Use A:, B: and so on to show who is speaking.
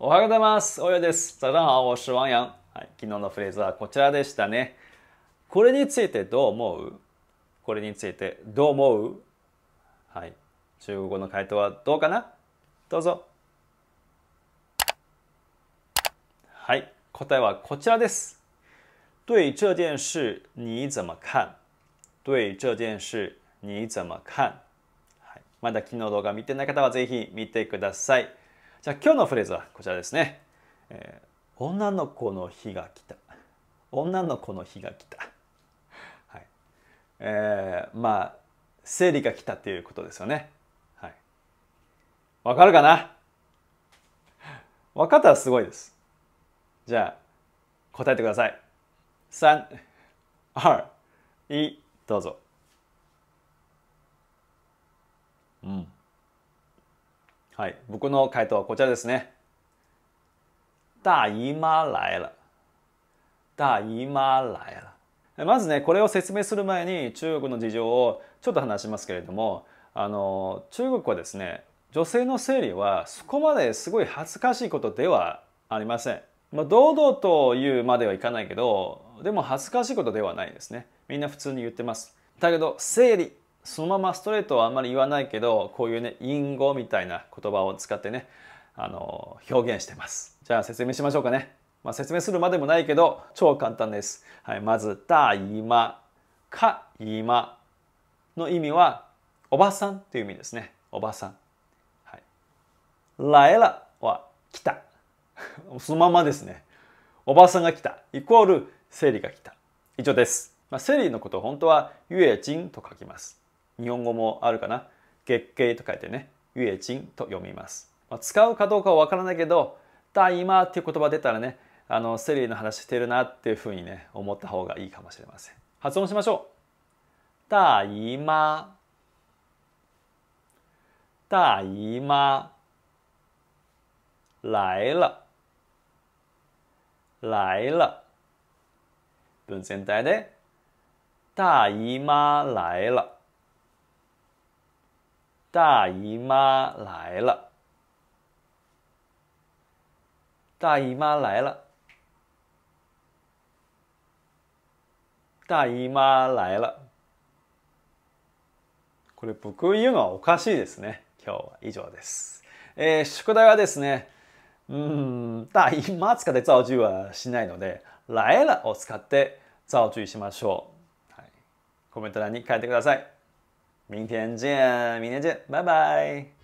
A: おはようございます。およです。早上好、我是わんやん。昨日のフレーズはこちらでしたね。これについてどう思うこれについてどう思うはい。中国語の回答はどうかなどうぞ。はい。答えはこちらです。对这件事你怎么看对这件事你怎么看、はい、まだ昨日動画見てない方はぜひ見てください。じゃあ今日のフレーズはこちらですね。えー、女の子の日が来た。女の子の日が来た。はい、えー、まあ、生理が来たっていうことですよね。はい。わかるかな分かったらすごいです。じゃあ、答えてください。3、R、E、どうぞ。うん。はい、僕の回答はこちらですね。大姨妈来了。大姨妈来了。まずねこれを説明する前に中国の事情をちょっと話しますけれどもあの中国はですね女性の生理はそこまですごい恥ずかしいことではありません。まあ、堂々と言うまではいかないけどでも恥ずかしいことではないですね。みんな普通に言ってます。だけど生理そのままストレートはあんまり言わないけどこういうね隠語みたいな言葉を使ってねあの表現してますじゃあ説明しましょうかね、まあ、説明するまでもないけど超簡単です、はい、まず「た今」「か今」の意味はおばさんっていう意味ですねおばさん、はい、らえらは来た そのままですねおばさんが来たイコール生理が来た以上です、まあ、生理のことを本当はゆえちんと書きます日本語もあるかな月経と書いてね月経と読みます、まあ、使うかどうかはわからないけど「た今」っていう言葉出たらねあのセリの話してるなっていうふうにね思った方がいいかもしれません発音しましょう「た今」「た今」来了来了文全体で「大姨妈来了」大姨妈来了。大姨妈来了。大姨妈来了。これ、僕言うのはおかしいですね。今日は以上です。えー、宿題はですね、うん、大姨妈使って造句はしないので、来了を使って造句しましょう。はい、コメント欄に書いてください。明天见，明天见，拜拜。